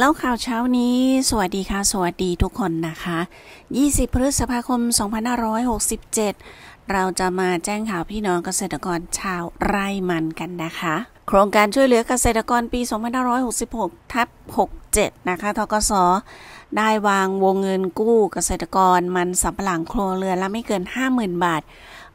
เล่าข่าวเช้านี้สวัสดีค่ะ สวัสดีทุกคนนะคะ 20 พฤษภาคม 2567 เราจะมาแจ้งข่าวพี่น้องเกษตรกรชาวไร่มันกันนะคะ โครงการช่วยเหลือเกษตรกรปี 2566 ทับ 67 นะคะ ทกศได้วางวงเงินกู้เกษตรกรมันสำปะหลังครัวเรือนละไม่เกิน 50,000 บาท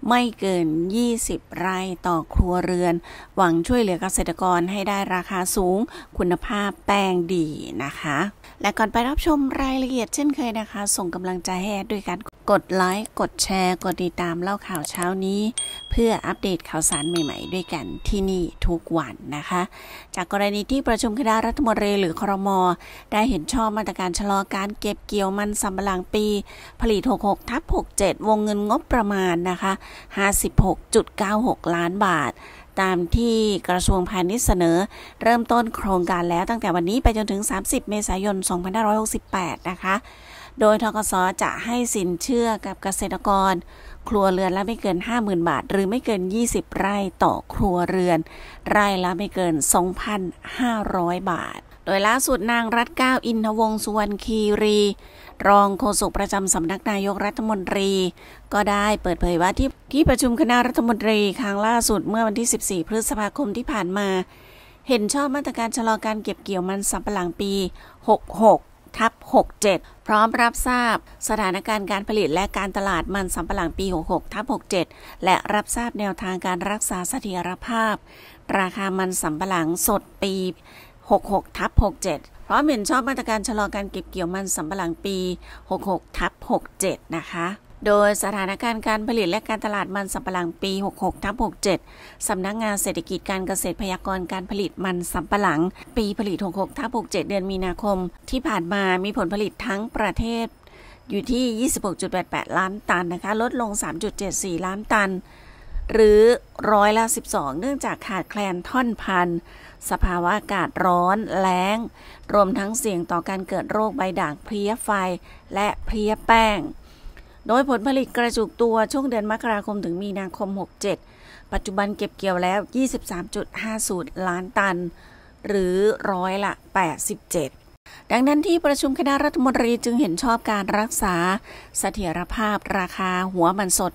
ไม่เกิน 20 ไร่ต่อครัวเรือน หวังช่วยเหลือเกษตรกรให้ได้ราคาสูง คุณภาพแป้งดีนะคะ และก่อนไปรับชมรายละเอียดเช่นเคยนะคะ ส่งกำลังใจให้ดด้วยการกดไลค์กดแชร์ กดติดตามเล่าข่าวเช้านี้ เพื่ออัปเดตข่าวสารใหม่ๆ ด้วยกันที่นี่ทุกวันนะคะ จากกรณีที่ประชุมคณะรัฐมนตรีหรือครมได้เห็นชอบมาตรการชะลอการเก็บเกี่ยวมันสำปะหลังปี ผลิต 66 ทับ 67 วงเงินงบประมาณนะคะ 56.96 ล้านบาท ตามที่กระทรวงพาณิชย์เสนอเริ่มต้นโครงการแล้วตั้งแต่วันนี้ไปจนถึง 30 เมษายน 2568 นะคะโดยทกสจะให้สินเชื่อกับเกษตรกร ครัวเรือนละไม่เกิน 50,000 บาท หรือไม่เกิน 20 ไร่ต่อครัวเรือน ไร่ละไม่เกิน 2,500 บาท โดยล่าสุดนางรัฐก้าวอินทวงสุวรรณคีรี รองโฆษกประจำสำนักนายกรัฐมนตรี ก็ได้เปิดเผยว่าที่ที่ประชุมคณะรัฐมนตรี ครั้งล่าสุดเมื่อวันที่ 14 พฤษภาคมที่ผ่านมา เห็นชอบมาตรการชะลอการเก็บเกี่ยวมันสำปะหลังปี 66ทับ 67 พร้อมรับทราบสถานการณ์การผลิตและการตลาดมันสำปะหลังปี 66ทับ67 และรับทราบแนวทางการรักษาเสถียรภาพ ราคามันสำปะหลังสดปี 66 ทับ67 พร้อมเห็นชอบมาตรการชะลอการเก็บเกี่ยวมันสำปะหลังปี 66ทับ67 นะคะโดยสถานการณ์การผลิตและการตลาดมันสำปะหลังปี 66ทับ67 สำนักงงานเศรษฐกิจการเกษตรพยากรการผลิตมันสำปะหลังปีผลิต66ทับ67 เดือนมีนาคม ที่ผ่านมามีผลผลิตทั้งประเทศ อยู่ที่ 26.88 ล้านตันนะคะ ลดลง 3.74 ล้านตัน หรือร้อยละ12เนื่องจากขาดแคลนท่อนพันธุ์สภาวะอากาศร้อนแล้ง รวมทั้งเสี่ยงต่อการเกิดโรคใบด่างเพลี้ยไฟและเพลี้ยแป้งโดยผลผลิตกระจุกตัวช่วงเดือนมกราคมถึงมีนาคม 67 ปัจจุบันเก็บเกี่ยวแล้ว 23.50 ล้านตัน หรือร้อยละ 87 ดังนั้นที่ประชุมคณะรัฐมนตรีจึงเห็นชอบการรักษาเสถียรภาพราคาหัวมันสด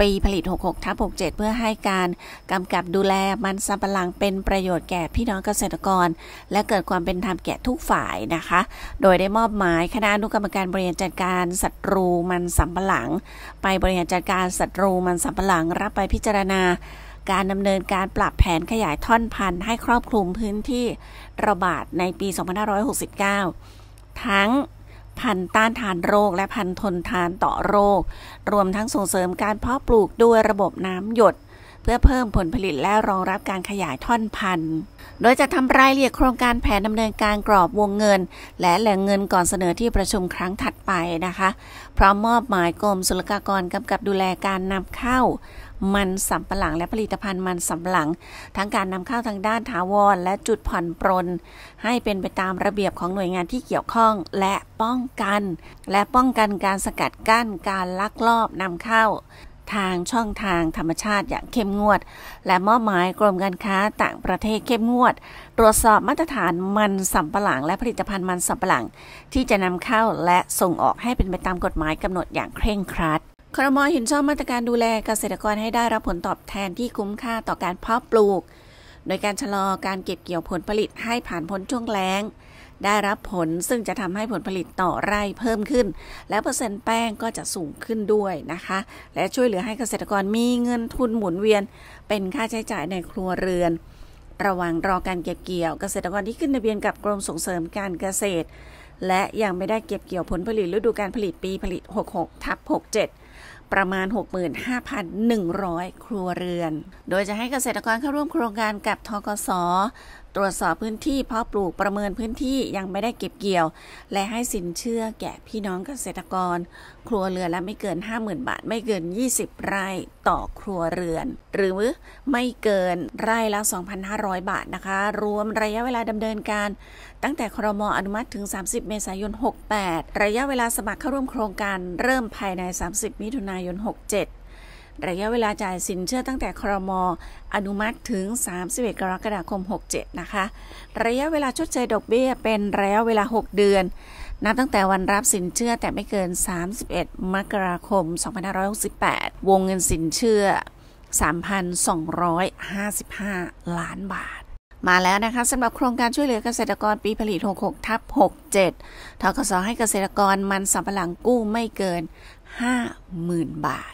ปี ผลิต 66 ทับ67 เพื่อให้การกำกับดูแลมันสำปะหลังเป็นประโยชน์แก่พี่น้องเกษตรกร และเกิดความเป็นธรรมแก่ ทุกฝ่ายนะคะ โดยได้มอบหมายคณะอนุกรรมการบริหารจัดการสัตรูมันสำปะหลัง ไปบริหารจัดการสัตรูมันสำปะหลังรับไปพิจารณา การดำเนินการปรับแผนขยายท่อนพันธุ์ให้ครอบคลุมพื้นที่ระบาดในปี 2569 ทั้งพันต้านทานโรคและพันทนทานต่อโรค รวมทั้งส่งเสริมการเพาะปลูกด้วยระบบน้ำหยดเพื่อเพิ่มผลผลิตและรองรับการขยายท่อนพันธุ์ โดยจะทำรายละเอียดโครงการแผนดำเนินการกรอบวงเงิน และแหล่งเงินก่อนเสนอที่ประชุมครั้งถัดไปนะคะ พร้อมมอบหมายกรมศุลกากรกำกับดูแลการนำเข้า มันสำปะหลังและผลิตภัณฑ์มันสำปะหลัง ทั้งการนำเข้าทางด้านถาวรและจุดผ่อนปรนให้เป็นไปตามระเบียบของหน่วยงานที่เกี่ยวข้องและป้องกัน และป้องกันการสกัดกั้น การลักลอบนำเข้าทางช่องทางธรรมชาติอย่างเข้ม งวด และมอบหมายกรมการค้าต่างประเทศเข้มงวด ตรวจสอบมาตรฐานมันสำปะหลังและผลิตภัณฑ์มันสำปะหลังที่จะนำเข้าและส่งออกให้เป็นไปตามกฎหมายกำหนดอย่างเคร่งครัดครมเห็นชอบมาตรการดูแลเกษตรกรให้ได้รับผลตอบแทนที่คุ้มค่าต่อการเพาะปลูก โดยการชะลอการเก็บเกี่ยวผลผลิตให้ผ่านพ้นช่วงแล้งได้รับผลซึ่งจะทำให้ผลผลิตต่อไร่เพิ่มขึ้น และเปอร์เซ็นต์แป้งก็จะสูงขึ้นด้วยนะคะ และช่วยเหลือให้เกษตรกรมีเงินทุนหมุนเวียน เป็นค่าใช้จ่ายในครัวเรือนระหว่างรอการเก็บเกี่ยวเกษตรกรที่ขึ้นทะเบียนกับกรมส่งเสริมการเกษตร และยังไม่ได้เก็บเกี่ยวผลผลิตฤดูการผลิตปีผลิต 66ทับ67 ประมาณ 65,100 ครัวเรือน โดยจะให้เกษตรกรเข้าร่วมโครงการกับทกศตรวจสอบพื้นที่เพาะปลูกประเมินพื้นที่ยังไม่ได้เก็บเกี่ยว และให้สินเชื่อแก่พี่น้องเกษตรกร ครัวเรือนและไม่เกิน 50,000 บาท ไม่เกิน 20 ไร่ต่อครัวเรือน หรือไม่เกินไร่ละ2,500 บาทนะคะ รวมระยะเวลาดำเนินการตั้งแต่ครมอนุมัติถึง 30 เมษายน 68 ระยะเวลาสมัครเข้าร่วมโครงการเริ่มภายใน 30 มิถุนายน67ระยะเวลาจ่ายสินเชื่อตั้งแต่ครม อนุมัติถึง 31 กรกฎาคม67 นะคะ ระยะเวลาชดเชยดอกเบี้ยเป็นระยะเวลา 6 เดือน นับตั้งแต่วันรับสินเชื่อแต่ไม่เกิน 31มกราคม 2568 วงเงินสินเชื่อ 3,255 ล้านบาท มาแล้วนะคะสำหรับโครงการช่วยเหลือเกษตรกรปีผลิต 66ทับ67ทกสให้เกษตรกรมันสำปะหลังกู้ไม่เกิน 50,000 บาท